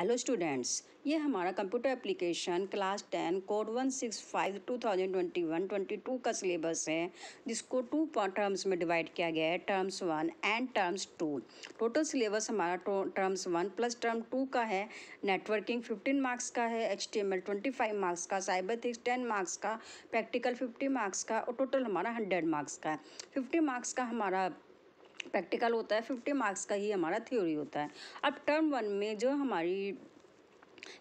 hello students ये हमारा computer application class ten code one six five two thousand twenty one twenty two का syllabus है जिसको two terms में divide किया गया है terms one and terms two total syllabus हमारा terms one plus term two का है नेटवर्किंग फिफ्टीन मार्क्स का है H T M L twenty five marks का साइबर थिक्स टेन मार्क्स का प्रैक्टिकल फिफ्टी मार्क्स का और टोटल हमारा हंड्रेड मार्क्स का है फिफ्टी मार्क्स का हमारा प्रैक्टिकल होता है फिफ्टी मार्क्स का ही हमारा थ्योरी होता है अब टर्म वन में जो हमारी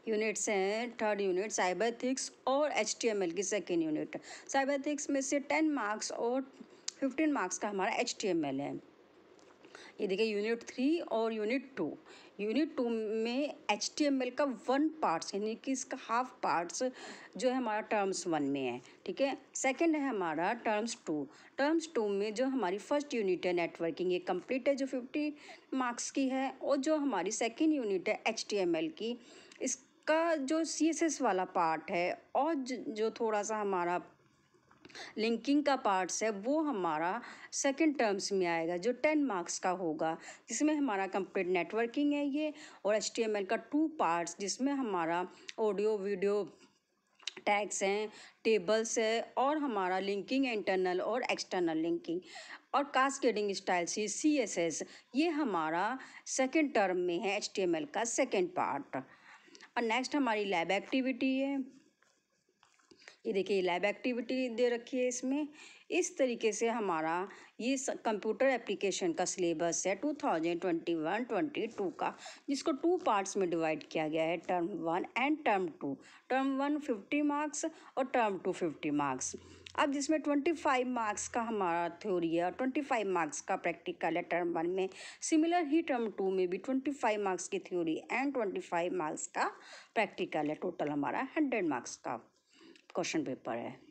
यूनिट्स हैं थर्ड यूनिट साइबर थिक्स और एच की सेकेंड यूनिट साइबर थिक्स में से टेन मार्क्स और फिफ्टीन मार्क्स का हमारा एच है ये देखिए यूनिट थ्री और यूनिट टू यूनिट टू में एच का वन पार्ट्स यानी कि इसका हाफ पार्ट्स जो है हमारा टर्म्स वन में है ठीक है सेकंड है हमारा टर्म्स टू टर्म्स टू में जो हमारी फर्स्ट यूनिट है नेटवर्किंग ये कंप्लीट है जो फिफ्टी मार्क्स की है और जो हमारी सेकेंड यूनिट है एच की इसका जो सी वाला पार्ट है और जो थोड़ा सा हमारा लिंकिंग का पार्ट्स है वो हमारा सेकंड टर्म्स में आएगा जो टेन मार्क्स का होगा जिसमें हमारा कंप्लीट नेटवर्किंग है ये और एच का टू पार्ट्स जिसमें हमारा ऑडियो वीडियो टैग्स हैं टेबल्स है और हमारा लिंकिंग इंटरनल और एक्सटर्नल लिंकिंग और cascading style C C S S ये हमारा सेकेंड टर्म में है एच का सेकेंड पार्ट और नेक्स्ट हमारी लैब एक्टिविटी है ये देखिए लैब एक्टिविटी दे रखी है इसमें इस तरीके से हमारा ये कंप्यूटर एप्लीकेशन का सिलेबस है two thousand twenty one twenty two का जिसको टू पार्ट्स में डिवाइड किया गया है term one and term two term one fifty marks और टर्म टू फिफ्टी मार्क्स अब जिसमें ट्वेंटी फाइव मार्क्स का हमारा थ्योरी है और ट्वेंटी फाइव मार्क्स का प्रैक्टिकल है टर्म वन में सिमिलर ही टर्म टू में भी ट्वेंटी फाइव मार्क्स की theory and twenty five marks का प्रैक्टिकल है टोटल हमारा हंड्रेड मार्क्स का क्वेश्चन पेपर है